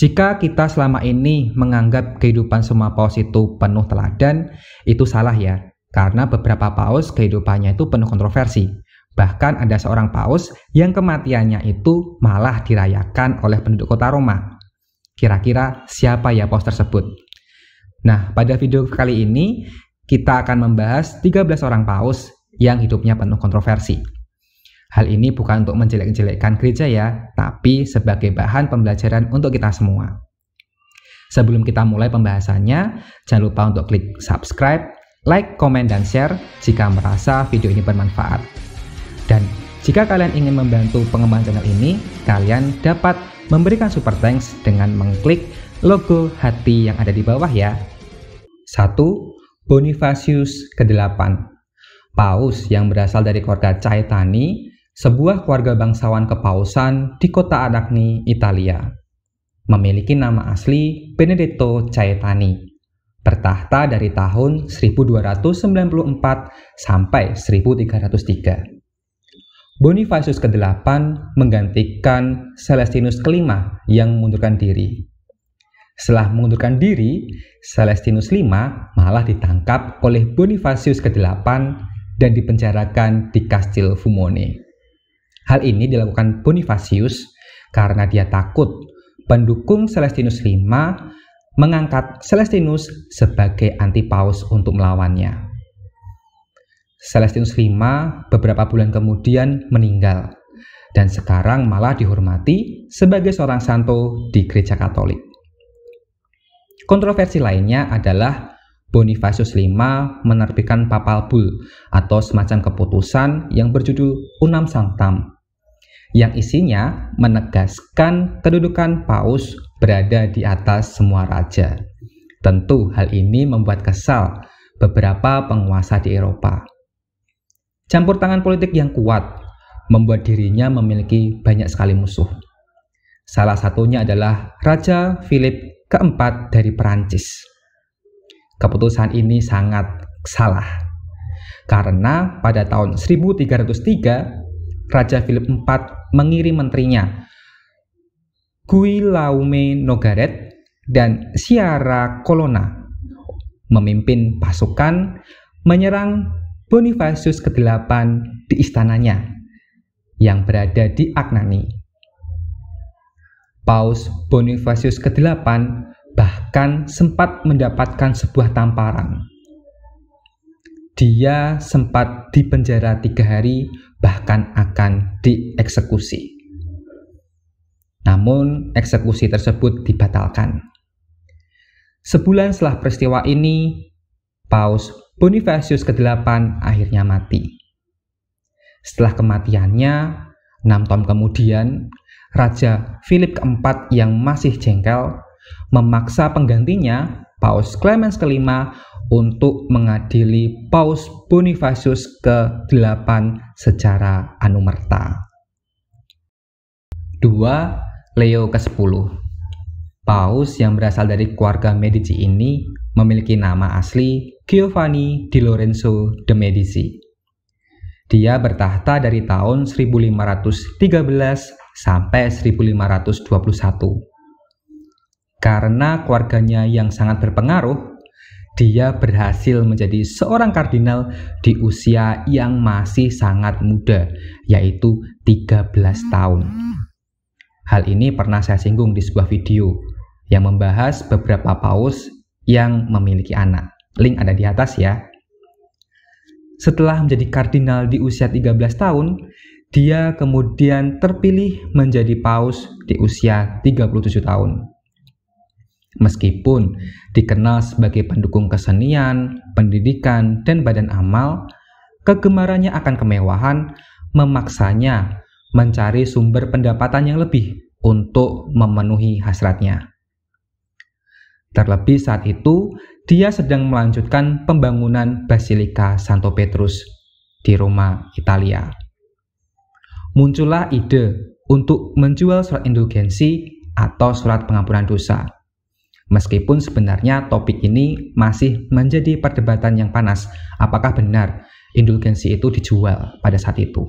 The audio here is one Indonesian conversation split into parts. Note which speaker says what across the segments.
Speaker 1: Jika kita selama ini menganggap kehidupan semua paus itu penuh teladan, itu salah ya. Karena beberapa paus kehidupannya itu penuh kontroversi. Bahkan ada seorang paus yang kematiannya itu malah dirayakan oleh penduduk kota Roma. Kira-kira siapa ya paus tersebut? Nah, pada video kali ini kita akan membahas 13 orang paus yang hidupnya penuh kontroversi. Hal ini bukan untuk menjelek-jelekkan gereja ya, tapi sebagai bahan pembelajaran untuk kita semua. Sebelum kita mulai pembahasannya, jangan lupa untuk klik subscribe, like, komen, dan share jika merasa video ini bermanfaat. Dan jika kalian ingin membantu pengembangan channel ini, kalian dapat memberikan super thanks dengan mengklik logo hati yang ada di bawah ya. 1. Bonifacius ke-8 Paus yang berasal dari keluarga Caetani sebuah keluarga bangsawan kepausan di kota Adagni, Italia. Memiliki nama asli Benedetto Caetani. Bertahta dari tahun 1294 sampai 1303. Bonifacius ke-8 menggantikan Celestinus ke-5 yang mengundurkan diri. Setelah mengundurkan diri, Celestinus V malah ditangkap oleh Bonifacius ke-8 dan dipenjarakan di Kastil Fumone. Hal ini dilakukan Bonifacius karena dia takut pendukung Celestinus V mengangkat Celestinus sebagai antipaus untuk melawannya. Celestinus V beberapa bulan kemudian meninggal dan sekarang malah dihormati sebagai seorang santo di gereja Katolik. Kontroversi lainnya adalah Bonifacius V menerbitkan papal bull atau semacam keputusan yang berjudul Unam Sanctam yang isinya menegaskan kedudukan Paus berada di atas semua raja. Tentu hal ini membuat kesal beberapa penguasa di Eropa. Campur tangan politik yang kuat membuat dirinya memiliki banyak sekali musuh. Salah satunya adalah Raja Philip keempat dari Perancis. Keputusan ini sangat salah karena pada tahun 1303 Raja Philip IV mengirim menterinya Guillaume Nogaret dan Siara Colonna memimpin pasukan menyerang Bonifacius ke-8 di istananya yang berada di Agnani. Paus Bonifacius ke-8 bahkan sempat mendapatkan sebuah tamparan dia sempat dipenjara tiga hari, bahkan akan dieksekusi. Namun, eksekusi tersebut dibatalkan. Sebulan setelah peristiwa ini, Paus Bonifacius ke-8 akhirnya mati. Setelah kematiannya, enam tahun kemudian, Raja Philip keempat yang masih jengkel memaksa penggantinya, Paus Clemens kelima, untuk mengadili Paus Bonifacius ke-8 secara anumerta. 2. Leo ke-10 Paus yang berasal dari keluarga Medici ini memiliki nama asli Giovanni di Lorenzo de Medici. Dia bertahta dari tahun 1513 sampai 1521 karena keluarganya yang sangat berpengaruh, dia berhasil menjadi seorang kardinal di usia yang masih sangat muda, yaitu 13 tahun. Hal ini pernah saya singgung di sebuah video yang membahas beberapa paus yang memiliki anak. Link ada di atas ya. Setelah menjadi kardinal di usia 13 tahun, dia kemudian terpilih menjadi paus di usia 37 tahun. Meskipun dikenal sebagai pendukung kesenian, pendidikan, dan badan amal, kegemarannya akan kemewahan memaksanya mencari sumber pendapatan yang lebih untuk memenuhi hasratnya. Terlebih saat itu, dia sedang melanjutkan pembangunan Basilika Santo Petrus di Roma, Italia. Muncullah ide untuk menjual surat indulgensi atau surat pengampunan dosa Meskipun sebenarnya topik ini masih menjadi perdebatan yang panas, apakah benar indulgensi itu dijual pada saat itu.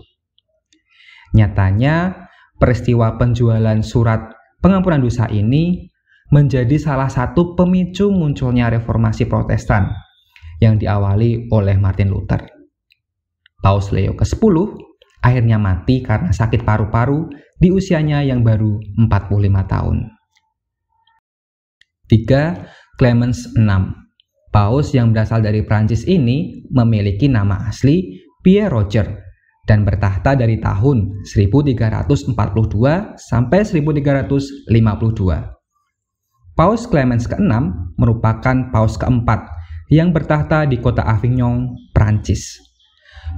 Speaker 1: Nyatanya, peristiwa penjualan surat pengampunan dosa ini menjadi salah satu pemicu munculnya reformasi protestan yang diawali oleh Martin Luther. Paus Leo ke-10 akhirnya mati karena sakit paru-paru di usianya yang baru 45 tahun. 3. Clemens 6. Paus yang berasal dari Prancis ini memiliki nama asli Pierre Roger dan bertahta dari tahun 1342 sampai 1352. Paus Clemens ke-6 merupakan paus keempat yang bertahta di kota Avignon, Prancis.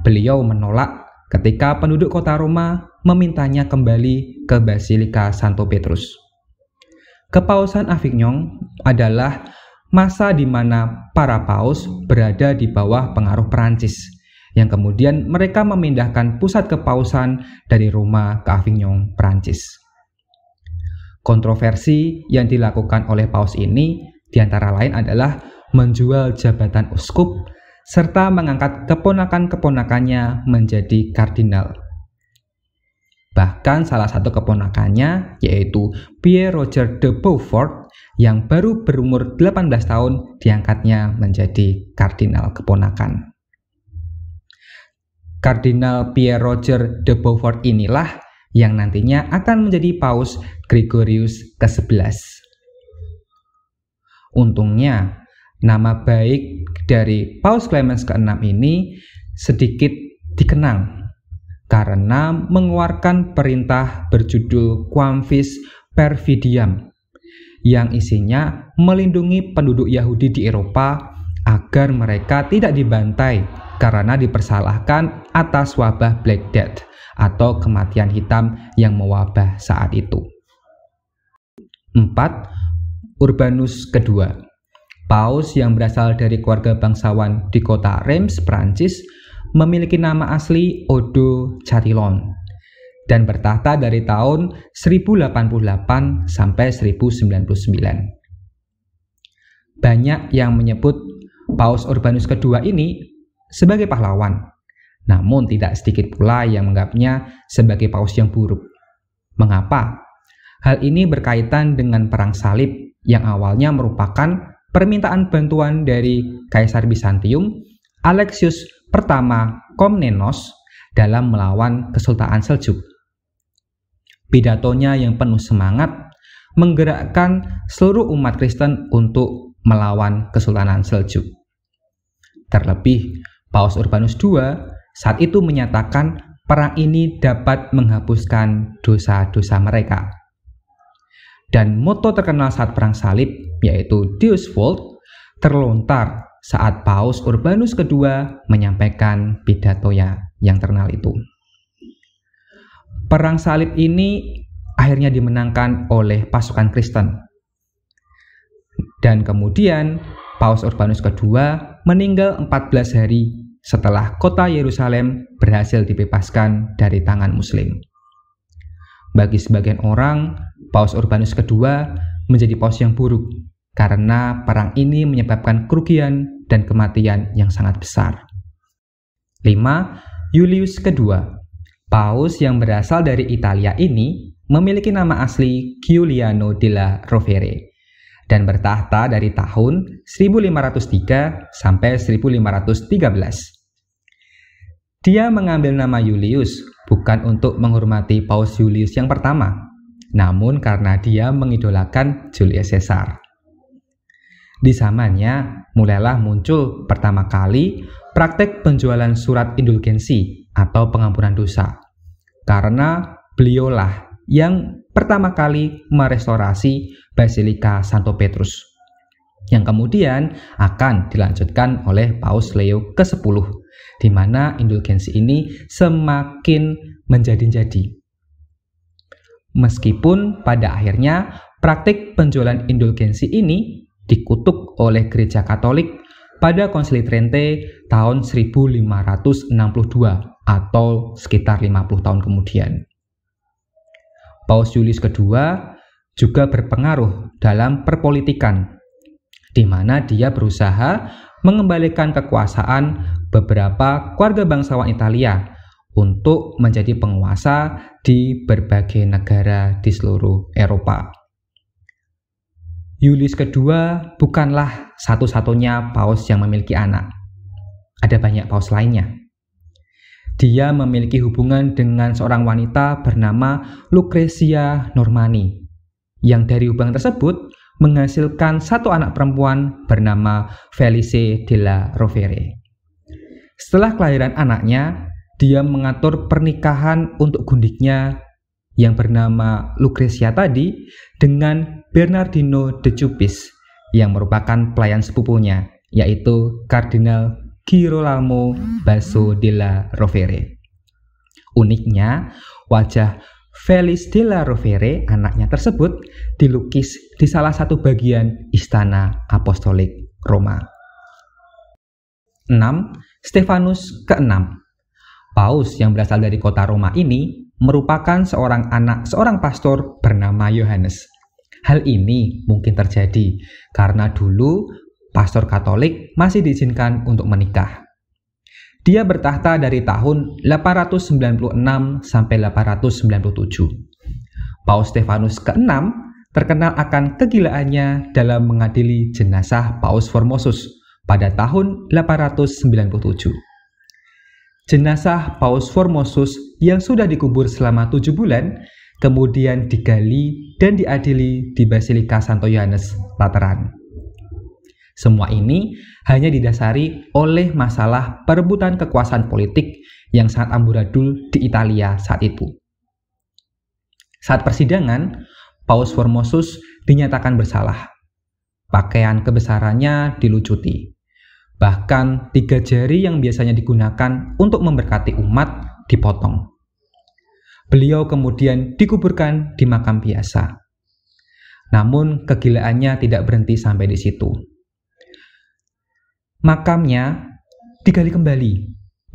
Speaker 1: Beliau menolak ketika penduduk kota Roma memintanya kembali ke Basilika Santo Petrus. Kepausan Avignon adalah masa di mana para paus berada di bawah pengaruh Perancis, yang kemudian mereka memindahkan pusat kepausan dari Roma ke Avignon, Perancis. Kontroversi yang dilakukan oleh paus ini di antara lain adalah menjual jabatan uskup serta mengangkat keponakan-keponakannya menjadi kardinal. Bahkan salah satu keponakannya yaitu Pierre Roger de Beaufort yang baru berumur 18 tahun diangkatnya menjadi kardinal keponakan. Kardinal Pierre Roger de Beaufort inilah yang nantinya akan menjadi Paus Gregorius ke-11. Untungnya, nama baik dari Paus Clemens ke-6 ini sedikit dikenang karena mengeluarkan perintah berjudul Quamvis Perfidiam yang isinya melindungi penduduk Yahudi di Eropa agar mereka tidak dibantai karena dipersalahkan atas wabah Black Death atau kematian hitam yang mewabah saat itu. 4. Urbanus kedua Paus yang berasal dari keluarga bangsawan di kota Reims, Prancis, memiliki nama asli Odo Catilon dan bertahta dari tahun 1088 sampai 1099. Banyak yang menyebut Paus Urbanus kedua ini sebagai pahlawan, namun tidak sedikit pula yang menganggapnya sebagai paus yang buruk. Mengapa? Hal ini berkaitan dengan perang salib yang awalnya merupakan permintaan bantuan dari Kaisar Bizantium Alexius Pertama, Komnenos dalam melawan Kesultanan Seljuk. Pidatonya yang penuh semangat menggerakkan seluruh umat Kristen untuk melawan Kesultanan Seljuk. Terlebih, Paus Urbanus II saat itu menyatakan perang ini dapat menghapuskan dosa-dosa mereka. Dan moto terkenal saat perang salib, yaitu Deus Vult, terlontar saat Paus Urbanus II menyampaikan pidato yang terkenal itu. Perang salib ini akhirnya dimenangkan oleh pasukan Kristen. Dan kemudian Paus Urbanus II meninggal 14 hari setelah kota Yerusalem berhasil dibebaskan dari tangan muslim. Bagi sebagian orang, Paus Urbanus II menjadi paus yang buruk karena perang ini menyebabkan kerugian dan kematian yang sangat besar. 5. Julius II. Paus yang berasal dari Italia ini memiliki nama asli Giuliano della Rovere dan bertahta dari tahun 1503 sampai 1513. Dia mengambil nama Julius bukan untuk menghormati Paus Julius yang pertama, namun karena dia mengidolakan Julius Caesar. Di zamannya, mulailah muncul pertama kali praktek penjualan surat indulgensi atau pengampunan dosa. Karena beliaulah yang pertama kali merestorasi Basilika Santo Petrus yang kemudian akan dilanjutkan oleh Paus Leo ke-10 di mana indulgensi ini semakin menjadi-jadi. Meskipun pada akhirnya praktik penjualan indulgensi ini dikutuk oleh gereja Katolik pada Konsili Trente tahun 1562 atau sekitar 50 tahun kemudian. Paus Julius II juga berpengaruh dalam perpolitikan, di mana dia berusaha mengembalikan kekuasaan beberapa keluarga bangsawan Italia untuk menjadi penguasa di berbagai negara di seluruh Eropa. Yulis kedua bukanlah satu-satunya paus yang memiliki anak. Ada banyak paus lainnya. Dia memiliki hubungan dengan seorang wanita bernama Lucrezia Normani, yang dari hubungan tersebut menghasilkan satu anak perempuan bernama Felice della Rovere. Setelah kelahiran anaknya, dia mengatur pernikahan untuk gundiknya yang bernama Lucrezia tadi dengan Bernardino de Cupis yang merupakan pelayan sepupunya yaitu Kardinal Girolamo Basso della Rovere. Uniknya, wajah Felis della Rovere, anaknya tersebut, dilukis di salah satu bagian Istana Apostolik Roma. 6. Stefanus ke-6 Paus yang berasal dari kota Roma ini merupakan seorang anak seorang pastor bernama Yohanes. Hal ini mungkin terjadi karena dulu pastor Katolik masih diizinkan untuk menikah. Dia bertahta dari tahun 896 sampai 897. Paus Stefanus ke-6 terkenal akan kegilaannya dalam mengadili jenazah Paus Formosus pada tahun 897. Jenazah Paus Formosus yang sudah dikubur selama tujuh bulan kemudian digali dan diadili di Basilika Santo Yohanes Lateran. Semua ini hanya didasari oleh masalah perebutan kekuasaan politik yang sangat amburadul di Italia saat itu. Saat persidangan, Paus Formosus dinyatakan bersalah. Pakaian kebesarannya dilucuti. Bahkan tiga jari yang biasanya digunakan untuk memberkati umat dipotong. Beliau kemudian dikuburkan di makam biasa. Namun kegilaannya tidak berhenti sampai di situ. Makamnya digali kembali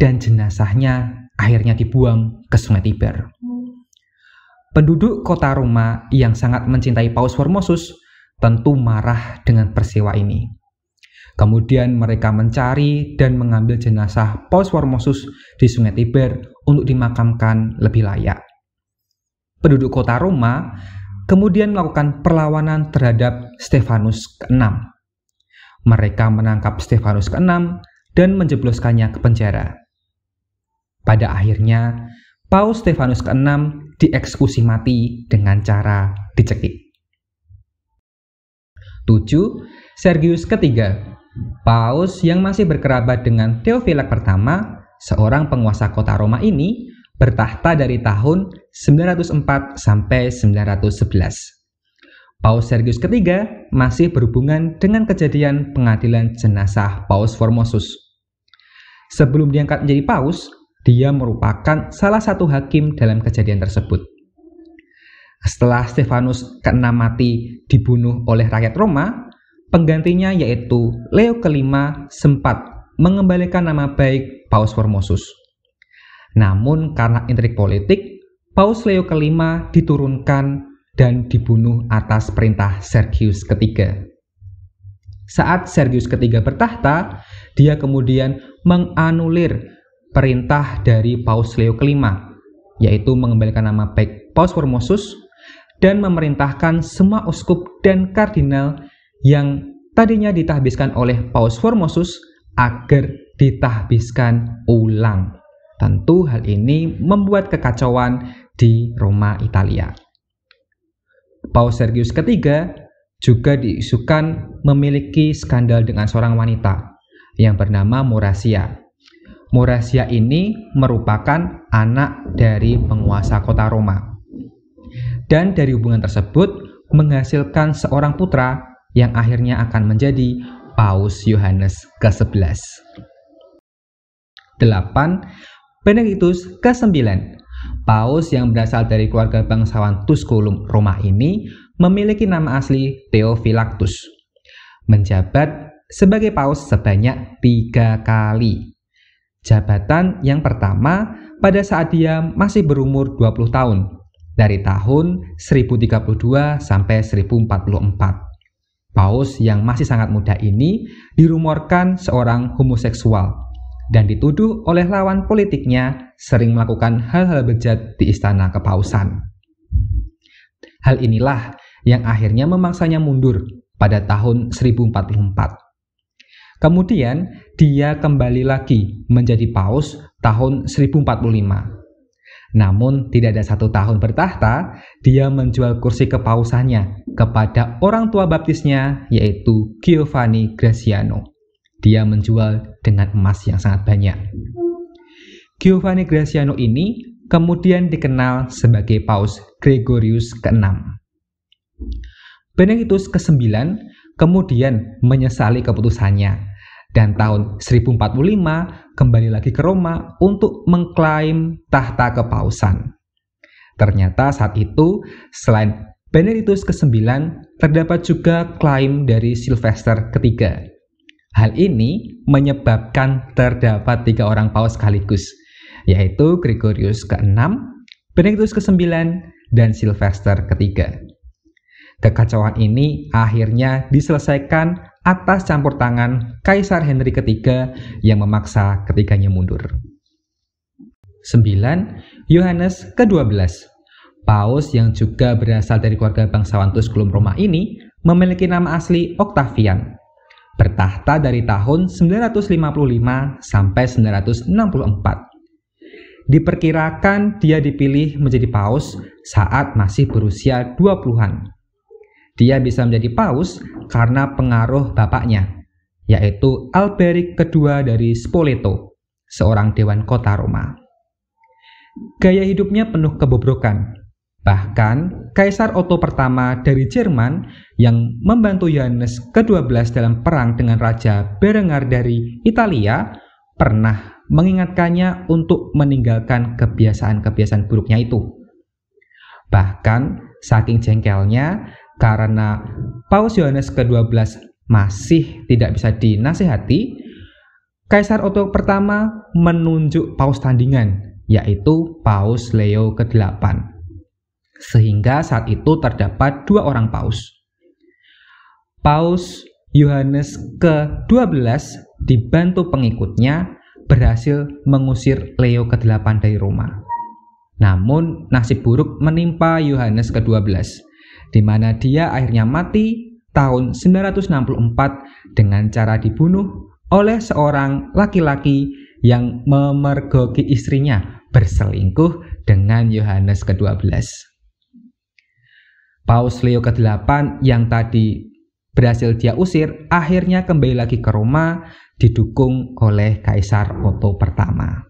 Speaker 1: dan jenazahnya akhirnya dibuang ke Sungai Tiber. Penduduk kota Roma yang sangat mencintai Paus Formosus tentu marah dengan persiwa ini. Kemudian mereka mencari dan mengambil jenazah Paus Formosus di Sungai Tiber untuk dimakamkan lebih layak. Penduduk kota Roma kemudian melakukan perlawanan terhadap Stefanus ke-6. Mereka menangkap Stefanus ke-6 dan menjebloskannya ke penjara. Pada akhirnya, Paus Stefanus ke-6 dieksekusi mati dengan cara dicekik. 7. Sergius ketiga, Paus yang masih berkerabat dengan Theophilact pertama seorang penguasa kota Roma ini bertahta dari tahun 904 sampai 911. Paus Sergius ketiga masih berhubungan dengan kejadian pengadilan jenazah Paus Formosus. Sebelum diangkat menjadi paus, dia merupakan salah satu hakim dalam kejadian tersebut. Setelah Stefanus ke-6 mati dibunuh oleh rakyat Roma, penggantinya yaitu Leo kelima sempat mengembalikan nama baik Paus Formosus. Namun karena intrik politik, Paus Leo kelima diturunkan dan dibunuh atas perintah Sergius ketiga. Saat Sergius ketiga bertahta, dia kemudian menganulir perintah dari Paus Leo kelima, yaitu mengembalikan nama baik Paus Formosus dan memerintahkan semua uskup dan kardinal yang tadinya ditahbiskan oleh Paus Formosus agar ditahbiskan ulang. Tentu hal ini membuat kekacauan di Roma Italia. Paus Sergius ketiga juga diisukan memiliki skandal dengan seorang wanita yang bernama Morasia. Morasia ini merupakan anak dari penguasa kota Roma. Dan dari hubungan tersebut menghasilkan seorang putra yang akhirnya akan menjadi Paus Yohanes ke-11. Benedictus ke-9. Paus yang berasal dari keluarga bangsawan Tusculum Roma ini memiliki nama asli Theophilactus. Menjabat sebagai paus sebanyak tiga kali. Jabatan yang pertama pada saat dia masih berumur 20 tahun, dari tahun 1032 sampai 1044. Paus yang masih sangat muda ini dirumorkan seorang homoseksual dan dituduh oleh lawan politiknya sering melakukan hal-hal bejat di istana kepausan. Hal inilah yang akhirnya memaksanya mundur pada tahun 1044. Kemudian dia kembali lagi menjadi paus tahun 1045 namun, tidak ada satu tahun bertahta, dia menjual kursi kepausannya kepada orang tua baptisnya, yaitu Giovanni Graziano. Dia menjual dengan emas yang sangat banyak. Giovanni Graziano ini kemudian dikenal sebagai Paus Gregorius ke-6. Benedictus ke-9 kemudian menyesali keputusannya dan tahun 1045 kembali lagi ke Roma untuk mengklaim tahta kepausan. Ternyata saat itu selain Benedictus ke-9 terdapat juga klaim dari Sylvester ketiga Hal ini menyebabkan terdapat tiga orang paus sekaligus, yaitu Gregorius ke-6, Benedictus ke-9, dan Sylvester ke ketiga. Kekacauan ini akhirnya diselesaikan atas campur tangan Kaisar Henry ketiga yang memaksa ketiganya mundur. 9. Yohanes ke-12 Paus yang juga berasal dari keluarga bangsawan Tusculum Roma ini memiliki nama asli Octavian bertahta dari tahun 955 sampai 964. Diperkirakan dia dipilih menjadi paus saat masih berusia 20-an. Dia bisa menjadi paus karena pengaruh bapaknya, yaitu Alberic kedua dari Spoleto, seorang dewan kota Roma. Gaya hidupnya penuh kebobrokan, Bahkan, Kaisar Otto pertama dari Jerman yang membantu Yohanes ke-12 dalam perang dengan Raja Berengar dari Italia pernah mengingatkannya untuk meninggalkan kebiasaan-kebiasaan buruknya itu. Bahkan, saking jengkelnya, karena Paus Yohanes ke-12 masih tidak bisa dinasihati, Kaisar Otto pertama menunjuk paus tandingan, yaitu Paus Leo ke-8 sehingga saat itu terdapat dua orang paus. Paus Yohanes ke-12 dibantu pengikutnya berhasil mengusir Leo ke-8 dari Roma. Namun nasib buruk menimpa Yohanes ke-12 di mana dia akhirnya mati tahun 964 dengan cara dibunuh oleh seorang laki-laki yang memergoki istrinya berselingkuh dengan Yohanes ke-12. Paus Leo ke-8 yang tadi berhasil dia usir, akhirnya kembali lagi ke Roma didukung oleh Kaisar Otto pertama.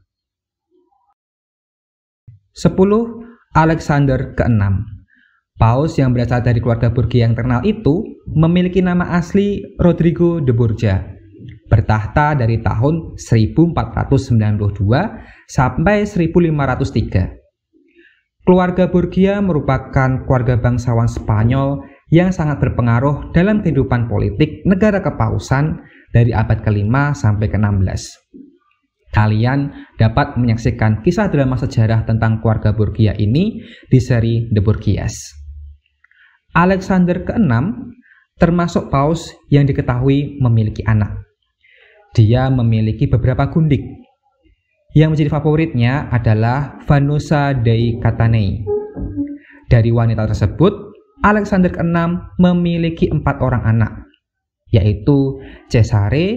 Speaker 1: 10. Alexander ke-6 Paus yang berasal dari keluarga Borgia yang terkenal itu memiliki nama asli Rodrigo de Burja. Bertahta dari tahun 1492 sampai 1503. Keluarga Borgia merupakan keluarga bangsawan Spanyol yang sangat berpengaruh dalam kehidupan politik negara kepausan dari abad ke-5 sampai ke-16. Kalian dapat menyaksikan kisah drama sejarah tentang keluarga Borgia ini di seri The Borgias. Alexander ke-6 termasuk paus yang diketahui memiliki anak. Dia memiliki beberapa gundik yang menjadi favoritnya adalah Vanusa Dei Katanei. Dari wanita tersebut, Alexander VI memiliki empat orang anak, yaitu Cesare,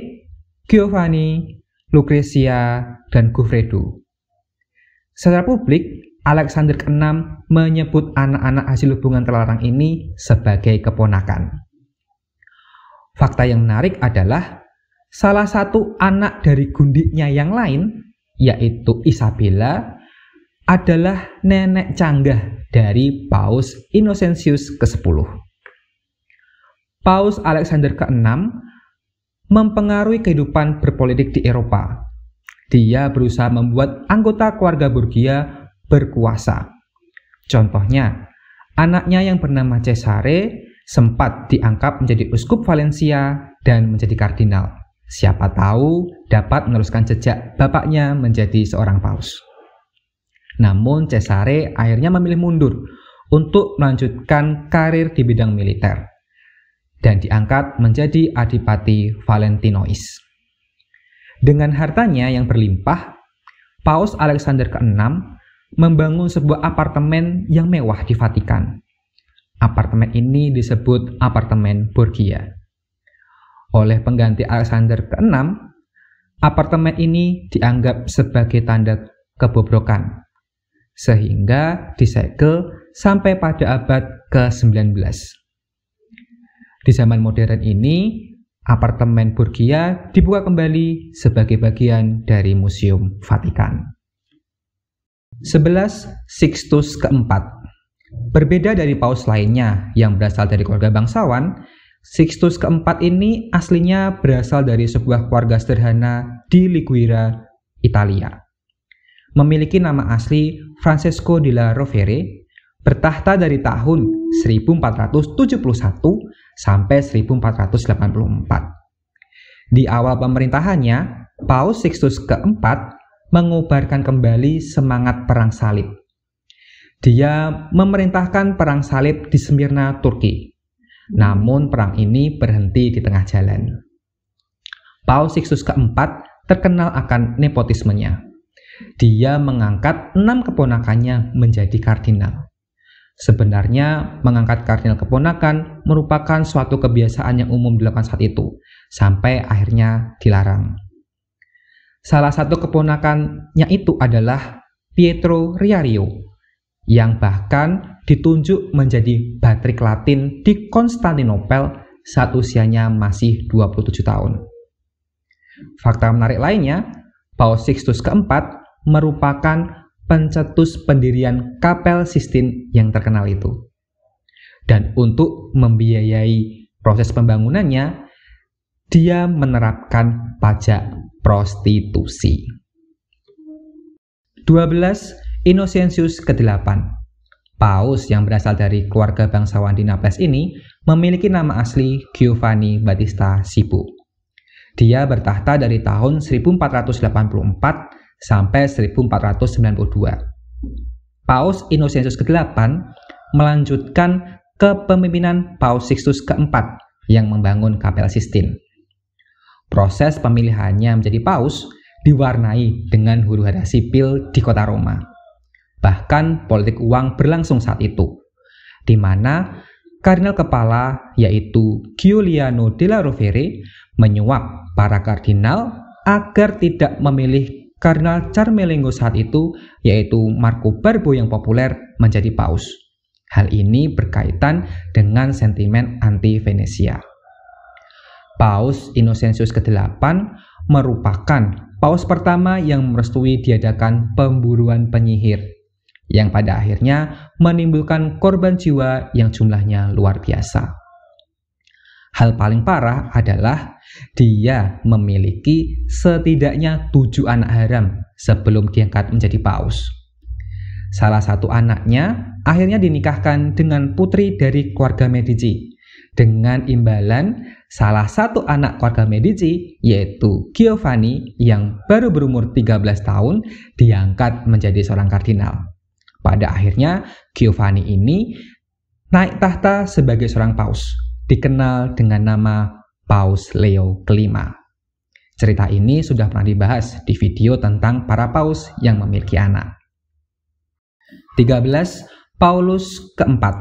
Speaker 1: Giovanni, Lucrezia, dan Gufredo. Secara publik, Alexander VI menyebut anak-anak hasil hubungan terlarang ini sebagai keponakan. Fakta yang menarik adalah salah satu anak dari gundiknya yang lain yaitu Isabella, adalah nenek canggah dari Paus Innocentius ke-10. Paus Alexander ke-6 mempengaruhi kehidupan berpolitik di Eropa. Dia berusaha membuat anggota keluarga Borgia berkuasa. Contohnya, anaknya yang bernama Cesare sempat diangkat menjadi uskup Valencia dan menjadi kardinal. Siapa tahu dapat meneruskan jejak bapaknya menjadi seorang paus. Namun Cesare akhirnya memilih mundur untuk melanjutkan karir di bidang militer dan diangkat menjadi Adipati Valentinois. Dengan hartanya yang berlimpah, Paus Alexander VI membangun sebuah apartemen yang mewah di Vatikan. Apartemen ini disebut apartemen Borgia oleh pengganti Alexander ke-6, apartemen ini dianggap sebagai tanda kebobrokan, sehingga disegel sampai pada abad ke-19. Di zaman modern ini, apartemen Burgia dibuka kembali sebagai bagian dari Museum Vatikan. 11. Sixtus keempat Berbeda dari paus lainnya yang berasal dari keluarga bangsawan, Sixtus keempat ini aslinya berasal dari sebuah keluarga sederhana di Liguira, Italia. Memiliki nama asli Francesco di La Rovere, bertahta dari tahun 1471 sampai 1484. Di awal pemerintahannya, Paus Sixtus keempat mengubarkan kembali semangat perang salib. Dia memerintahkan perang salib di Semirna, Turki, namun perang ini berhenti di tengah jalan. Paus Sixtus keempat terkenal akan nepotismenya. Dia mengangkat enam keponakannya menjadi kardinal. Sebenarnya, mengangkat kardinal keponakan merupakan suatu kebiasaan yang umum dilakukan saat itu, sampai akhirnya dilarang. Salah satu keponakannya itu adalah Pietro Riario, yang bahkan ditunjuk menjadi Batrik Latin di Konstantinopel saat usianya masih 27 tahun. Fakta menarik lainnya, Paus Sixtus keempat merupakan pencetus pendirian Kapel Sistin yang terkenal itu. Dan untuk membiayai proses pembangunannya, dia menerapkan pajak prostitusi. 12 Innocentius ke-8. Paus yang berasal dari keluarga bangsawan di Naples ini memiliki nama asli Giovanni Battista Sibu. Dia bertahta dari tahun 1484 sampai 1492. Paus Innocentius ke-8 melanjutkan kepemimpinan Paus Sixtus ke ke-4 yang membangun Kapel Sistine. Proses pemilihannya menjadi paus diwarnai dengan huru-hara sipil di kota Roma. Bahkan politik uang berlangsung saat itu, di mana kardinal kepala yaitu Giuliano della Rovere menyuap para kardinal agar tidak memilih Kardinal Carmelengo saat itu yaitu Marco Barbo yang populer menjadi paus. Hal ini berkaitan dengan sentimen anti Venesia. Paus Innocentius ke-8 merupakan paus pertama yang merestui diadakan pemburuan penyihir yang pada akhirnya menimbulkan korban jiwa yang jumlahnya luar biasa. Hal paling parah adalah dia memiliki setidaknya tujuh anak haram sebelum diangkat menjadi paus. Salah satu anaknya akhirnya dinikahkan dengan putri dari keluarga Medici dengan imbalan salah satu anak keluarga Medici yaitu Giovanni yang baru berumur 13 tahun diangkat menjadi seorang kardinal. Pada akhirnya, Giovanni ini naik tahta sebagai seorang paus, dikenal dengan nama Paus Leo kelima. Cerita ini sudah pernah dibahas di video tentang para paus yang memiliki anak. 13. Paulus keempat.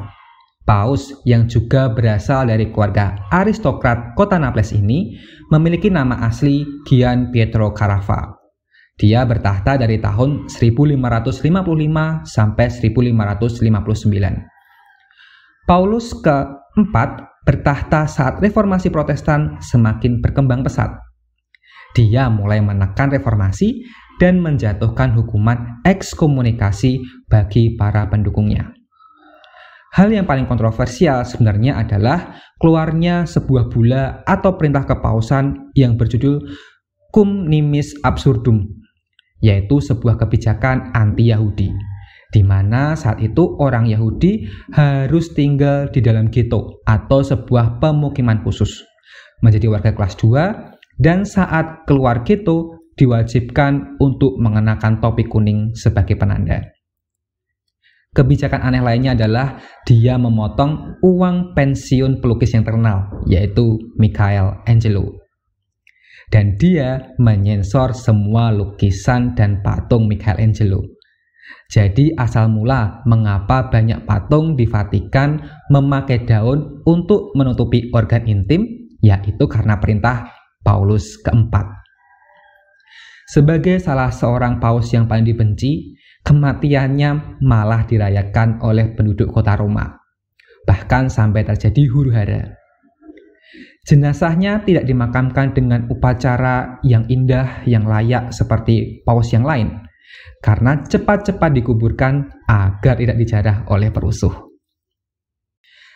Speaker 1: Paus yang juga berasal dari keluarga aristokrat kota Naples ini memiliki nama asli Gian Pietro Carafa dia bertahta dari tahun 1555 sampai 1559. Paulus keempat bertahta saat reformasi protestan semakin berkembang pesat. Dia mulai menekan reformasi dan menjatuhkan hukuman ekskomunikasi bagi para pendukungnya. Hal yang paling kontroversial sebenarnya adalah keluarnya sebuah bula atau perintah kepausan yang berjudul Cum Nimis Absurdum yaitu sebuah kebijakan anti-Yahudi, di mana saat itu orang Yahudi harus tinggal di dalam ghetto atau sebuah pemukiman khusus, menjadi warga kelas 2, dan saat keluar ghetto diwajibkan untuk mengenakan topi kuning sebagai penanda. Kebijakan aneh lainnya adalah dia memotong uang pensiun pelukis yang terkenal, yaitu Michael Angelo dan dia menyensor semua lukisan dan patung Michelangelo. Jadi asal mula mengapa banyak patung di Vatikan memakai daun untuk menutupi organ intim, yaitu karena perintah Paulus keempat. Sebagai salah seorang paus yang paling dibenci, kematiannya malah dirayakan oleh penduduk kota Roma. Bahkan sampai terjadi huru hara. Jenazahnya tidak dimakamkan dengan upacara yang indah, yang layak seperti paus yang lain, karena cepat-cepat dikuburkan agar tidak dijarah oleh perusuh.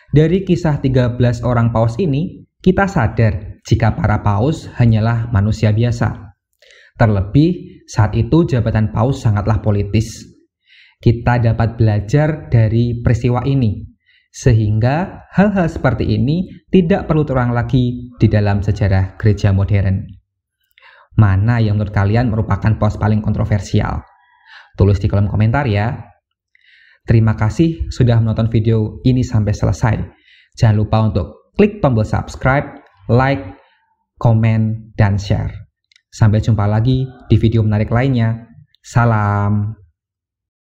Speaker 1: Dari kisah 13 orang paus ini, kita sadar jika para paus hanyalah manusia biasa. Terlebih, saat itu jabatan paus sangatlah politis. Kita dapat belajar dari peristiwa ini sehingga hal-hal seperti ini tidak perlu terang lagi di dalam sejarah gereja modern. Mana yang menurut kalian merupakan pos paling kontroversial? Tulis di kolom komentar ya. Terima kasih sudah menonton video ini sampai selesai. Jangan lupa untuk klik tombol subscribe, like, komen, dan share. Sampai jumpa lagi di video menarik lainnya. Salam.